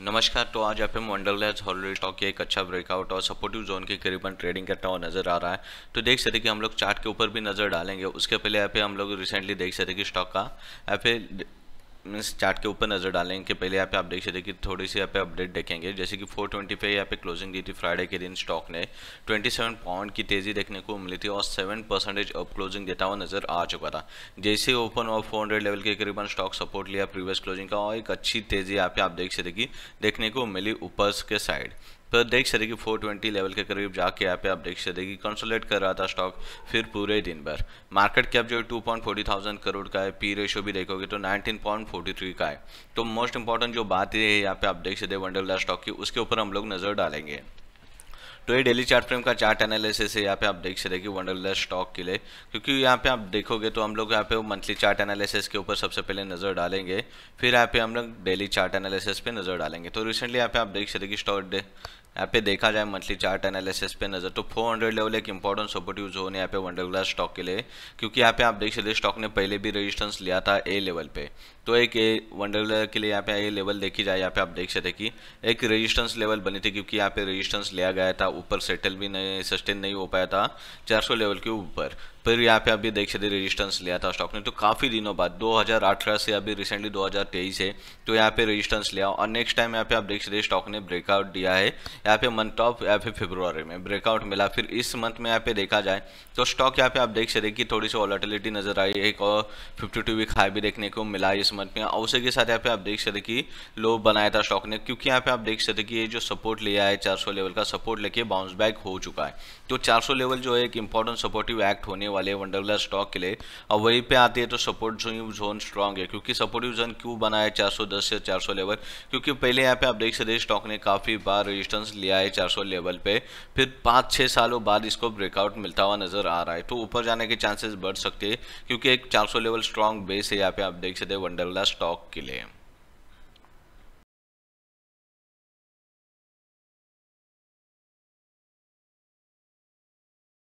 नमस्कार तो आज एफ एम हॉलीडे स्टॉक के एक अच्छा ब्रेकआउट और सपोर्टिव जोन के करीबन ट्रेडिंग करता हुआ नजर आ रहा है तो देख सकते कि हम लोग चार्ट के ऊपर भी नज़र डालेंगे उसके पहले यहाँ पे हम लोग रिसेंटली देख सकते कि स्टॉक का यहाँ पे मीन्स चार्ट के ऊपर नज़र डालें कि पहले यहाँ पे आप देख सकते कि थोड़ी सी यहाँ पे अपडेट देखेंगे जैसे कि ट्वेंटी पे यहाँ पे क्लोजिंग दी थी फ्राइडे के दिन स्टॉक ने 27 पॉइंट की तेज़ी देखने को मिली थी और 7 परसेंटेज अप क्लोजिंग देता हुआ नज़र आ चुका था जैसे ओपन और 400 लेवल के करीबन स्टॉक सपोर्ट लिया प्रीवियस क्लोजिंग का और एक अच्छी तेज़ी यहाँ पे आप देख सकते कि देखने को मिली ऊपर के साइड पर तो देख सकते कि 420 लेवल के करीब जाके यहाँ पे आप देख सकते कि कंसोलेट कर रहा था स्टॉक फिर पूरे दिन भर मार्केट कैप जो है टू थाउजेंड करोड़ का है पी रेशो भी देखोगे तो 19.43 का है तो मोस्ट इंपॉर्टेंट जो बात है यहाँ पे आप देख सकते वंडरला स्टॉक की उसके ऊपर हम लोग नज़र डालेंगे तो ये डेली चार्ट फ्रेम का चार्ट एनालिसिस है यहाँ पे आप देख सकते हैं कि वंडरलेस स्टॉक के लिए क्योंकि यहाँ पे आप देखोगे तो हम लोग यहाँ पे मंथली चार्ट एनालिसिस के ऊपर सबसे पहले नज़र डालेंगे फिर यहाँ पे हम लोग डेली चार्ट एनालिसिस पे नज़र डालेंगे तो रिसेंटली यहाँ पे आप देख सकते कि स्टॉक यहाँ पे देखा जाए मंथली चार्ट एनालिसिस पे नज़र तो 400 लेवल एक इंपॉर्टेंट सपोर्टिव जोन यहाँ पे वंडर ग्लास स्टॉक के लिए क्योंकि यहाँ पे आप देख सकते स्टॉक ने पहले भी रेजिस्टेंस लिया था ए लेवल पे तो एक ए वंडर के लिए यहाँ पे ए लेवल देखी जाए यहाँ पे आप देख सकते कि एक रजिस्टेंस लेवल बनी थी क्योंकि यहाँ पे रजिस्टेंस लिया गया था ऊपर सेटल भी नहीं सस्टेन नहीं हो पाया था चार लेवल के ऊपर फिर यहाँ पे अभी देख सकते रजिस्टेंस लिया था स्टॉक ने तो काफ़ी दिनों बाद दो से अभी रिसेंटली दो है तो यहाँ पे रजिस्टेंस लिया और नेक्स्ट टाइम यहाँ पे आप देख सकते स्टॉक ने ब्रेकआउट दिया है यहाँ पे मंथ ऑफ या फिर फेब्रुआरी में ब्रेकआउट मिला फिर इस मंथ में यहाँ पे देखा जाए तो स्टॉक यहाँ पे आप देख सकते कि थोड़ी सी वॉलेटिलिटी नजर आई एक और फिफ्टी टू वीक हाई भी देखने को मिला इस मंथ में और उसी के साथ यहाँ पे आप देख सकते कि लो बनाया था स्टॉक ने क्योंकि यहाँ पे आप देख सकते कि ये जो सपोर्ट लिया है चार लेवल का सपोर्ट लेके बाउंस बैक हो चुका है तो चार लेवल जो है एक इंपॉर्टेंट सपोर्टिव एक्ट होने वाले है स्टॉक के लिए और वहीं पे आती है तो सपोर्ट जोन स्ट्रांग है क्योंकि सपोर्टिव जोन क्यों बनाया चार 410 से चार लेवल क्योंकि पहले यहाँ पे आप देख सकते स्टॉक ने काफ़ी बार रजिस्टेंस एवरेज लिया है 400 लेवल पे फिर पाँच छः सालों बाद इसको ब्रेकआउट मिलता हुआ नज़र आ रहा है तो ऊपर जाने के चांसेस बढ़ सकते हैं क्योंकि एक 400 लेवल स्ट्रॉन्ग बेस है यहाँ पे आप देख सकते हैं वंडरला स्टॉक के लिए